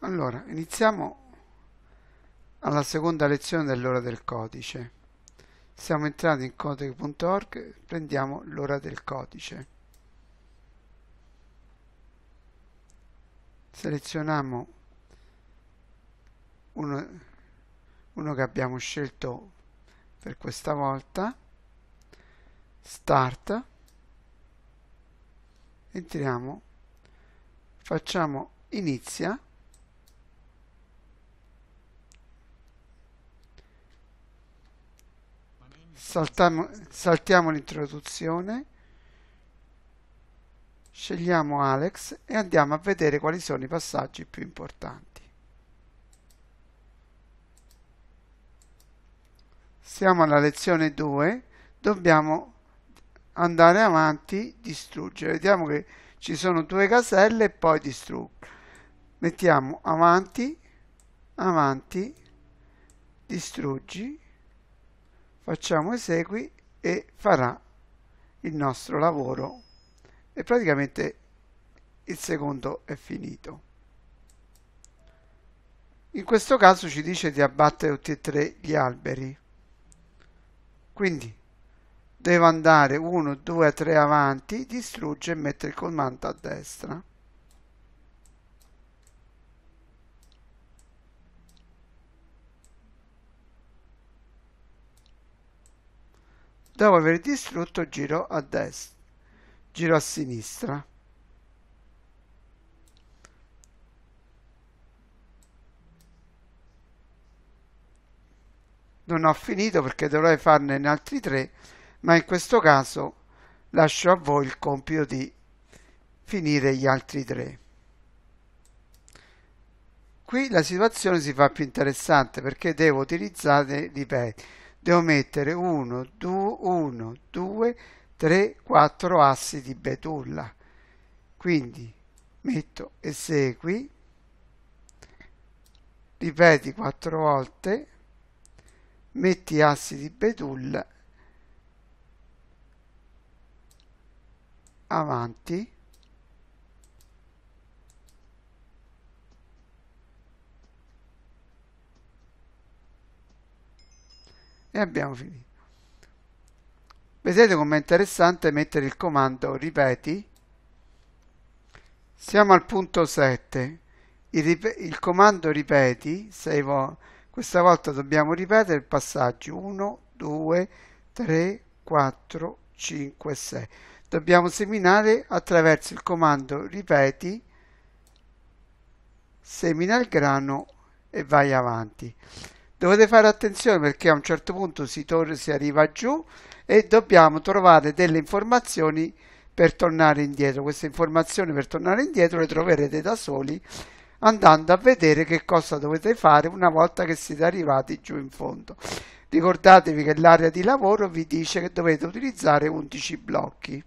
Allora, iniziamo alla seconda lezione dell'ora del codice. Siamo entrati in codec.org, prendiamo l'ora del codice. Selezioniamo uno, uno che abbiamo scelto per questa volta, Start, entriamo, facciamo Inizia, Saltamo, saltiamo l'introduzione, scegliamo Alex e andiamo a vedere quali sono i passaggi più importanti. Siamo alla lezione 2, dobbiamo andare avanti, distruggere. Vediamo che ci sono due caselle e poi distruggere. Mettiamo avanti, avanti, distruggi facciamo esegui e farà il nostro lavoro e praticamente il secondo è finito. In questo caso ci dice di abbattere tutti e tre gli alberi. Quindi devo andare 1, 2, 3 avanti, distrugge e mettere il colmante a destra. Dopo aver distrutto giro a destra, giro a sinistra. Non ho finito perché dovrei farne altri tre, ma in questo caso lascio a voi il compito di finire gli altri tre. Qui la situazione si fa più interessante perché devo utilizzare ripeto devo mettere 1, 2, 1, 2, 3, 4 assi di betulla. Quindi metto esegui, ripeti 4 volte, metti assi di betulla, avanti, e abbiamo finito. Vedete com'è interessante mettere il comando ripeti. Siamo al punto 7. Il, il comando ripeti, questa volta dobbiamo ripetere il passaggio 1, 2, 3, 4, 5, 6. Dobbiamo seminare attraverso il comando ripeti, semina il grano e vai avanti dovete fare attenzione perché a un certo punto si, si arriva giù e dobbiamo trovare delle informazioni per tornare indietro. Queste informazioni per tornare indietro le troverete da soli andando a vedere che cosa dovete fare una volta che siete arrivati giù in fondo. Ricordatevi che l'area di lavoro vi dice che dovete utilizzare 11 blocchi.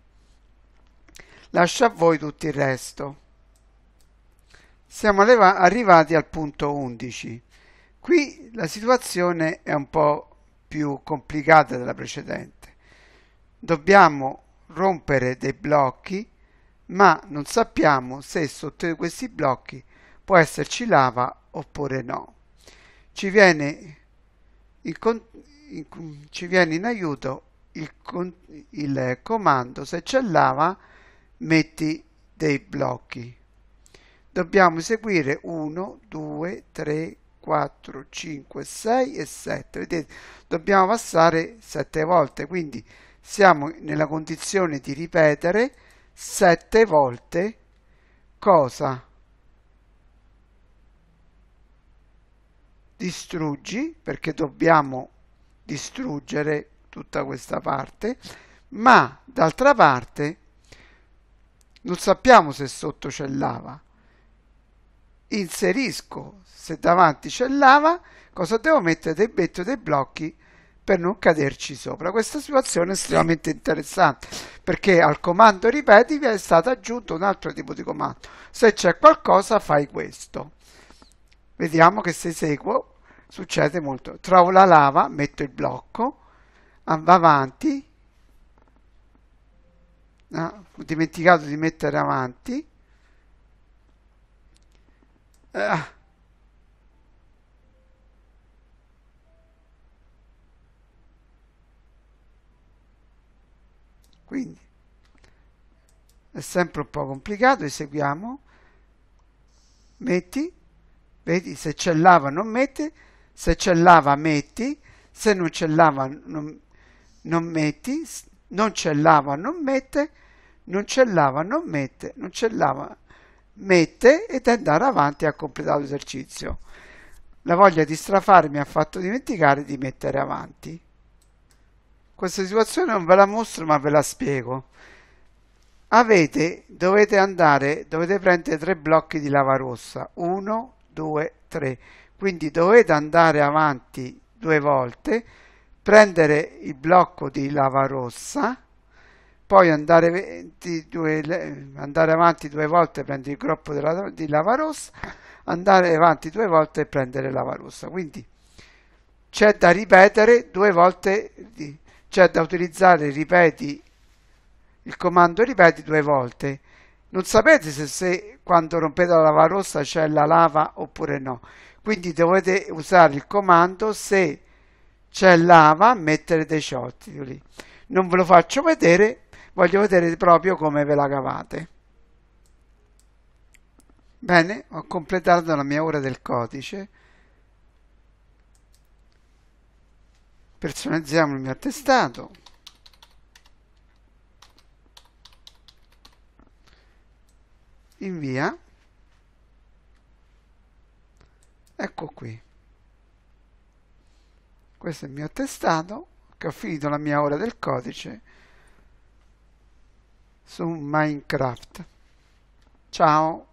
Lascia a voi tutto il resto. Siamo arrivati al punto 11. Qui la situazione è un po' più complicata della precedente. Dobbiamo rompere dei blocchi, ma non sappiamo se sotto questi blocchi può esserci lava oppure no. Ci viene in, in, ci viene in aiuto il, il comando se c'è lava metti dei blocchi. Dobbiamo eseguire 1, 2, 3, 4, 5, 6 e 7. Vedete, dobbiamo passare 7 volte, quindi siamo nella condizione di ripetere 7 volte cosa? Distruggi, perché dobbiamo distruggere tutta questa parte, ma d'altra parte non sappiamo se sotto c'è lava inserisco, se davanti c'è lava, cosa devo mettere? Dei betti o dei blocchi per non caderci sopra. Questa situazione è estremamente interessante perché al comando ripeti vi è stato aggiunto un altro tipo di comando. Se c'è qualcosa fai questo. Vediamo che se seguo succede molto. Trovo la lava, metto il blocco, va avanti, ah, ho dimenticato di mettere avanti, Ah. Quindi è sempre un po' complicato, eseguiamo, metti, vedi se c'è lava non metti, se c'è lava metti, se non c'è lava non, non metti, non c'è lava non mette, non c'è lava non mette, non c'è lava mette ed andare avanti a completare l'esercizio. La voglia di strafare mi ha fatto dimenticare di mettere avanti. Questa situazione non ve la mostro ma ve la spiego. Avete, dovete andare, dovete prendere tre blocchi di lava rossa, Uno, due, tre. Quindi dovete andare avanti due volte, prendere il blocco di lava rossa, poi andare, 22, andare avanti due volte prendi il groppo della, di lava rossa, andare avanti due volte e prendere lava rossa. Quindi c'è da ripetere due volte, c'è da utilizzare, ripeti, il comando ripeti due volte. Non sapete se, se quando rompete la lava rossa c'è la lava oppure no. Quindi dovete usare il comando se c'è lava mettere dei ciottoli non ve lo faccio vedere voglio vedere proprio come ve la cavate. Bene, ho completato la mia ora del codice. Personalizziamo il mio attestato. Invia. Ecco qui. Questo è il mio attestato che ho finito la mia ora del codice su Minecraft. Ciao!